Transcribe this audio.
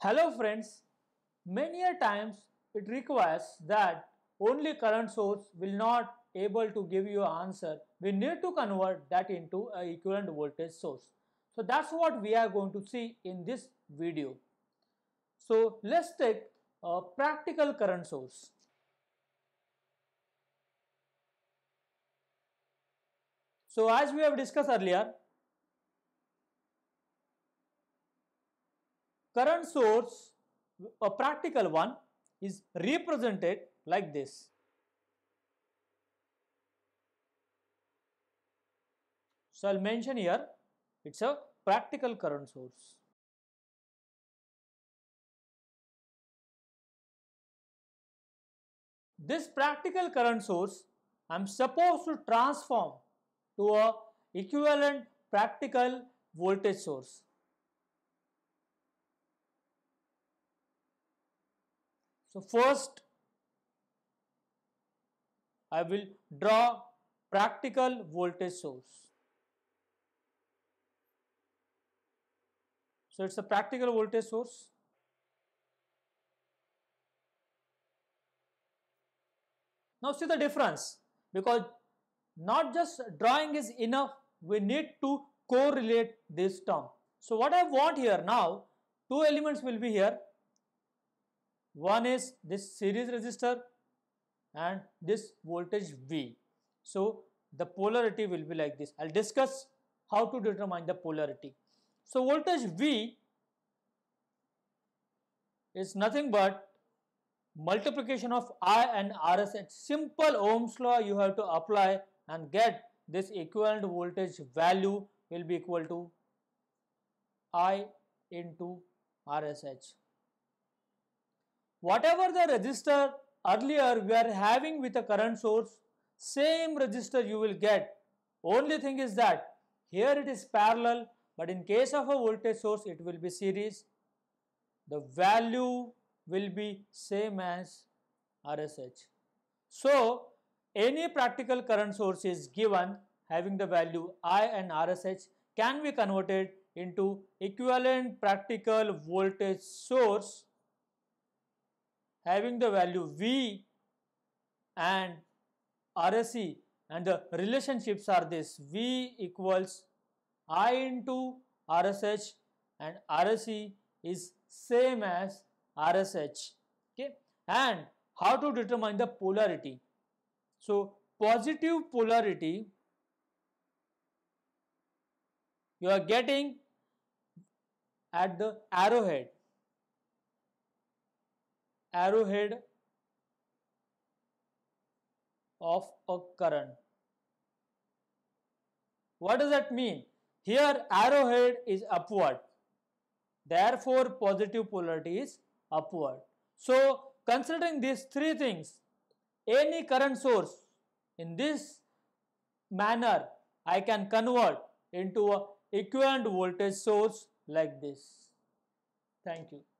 Hello friends, many a times it requires that only current source will not able to give you answer. We need to convert that into a equivalent voltage source. So that's what we are going to see in this video. So let's take a practical current source. So as we have discussed earlier, current source, a practical one, is represented like this. So, I will mention here it is a practical current source. This practical current source I am supposed to transform to a equivalent practical voltage source. So, first I will draw practical voltage source. So, it is a practical voltage source. Now, see the difference because not just drawing is enough, we need to correlate this term. So, what I want here now, two elements will be here one is this series resistor and this voltage V. So, the polarity will be like this. I will discuss how to determine the polarity. So, voltage V is nothing but multiplication of I and RS at simple Ohm's law you have to apply and get this equivalent voltage value will be equal to I into RSH. Whatever the resistor earlier we are having with a current source, same resistor you will get. Only thing is that here it is parallel but in case of a voltage source it will be series. The value will be same as RSH. So, any practical current source is given having the value I and RSH can be converted into equivalent practical voltage source having the value V and RSE and the relationships are this V equals I into RSH and RSE is same as RSH okay and how to determine the polarity. So, positive polarity you are getting at the arrowhead arrowhead of a current. What does that mean? Here arrowhead is upward. Therefore, positive polarity is upward. So, considering these three things, any current source in this manner, I can convert into a equivalent voltage source like this. Thank you.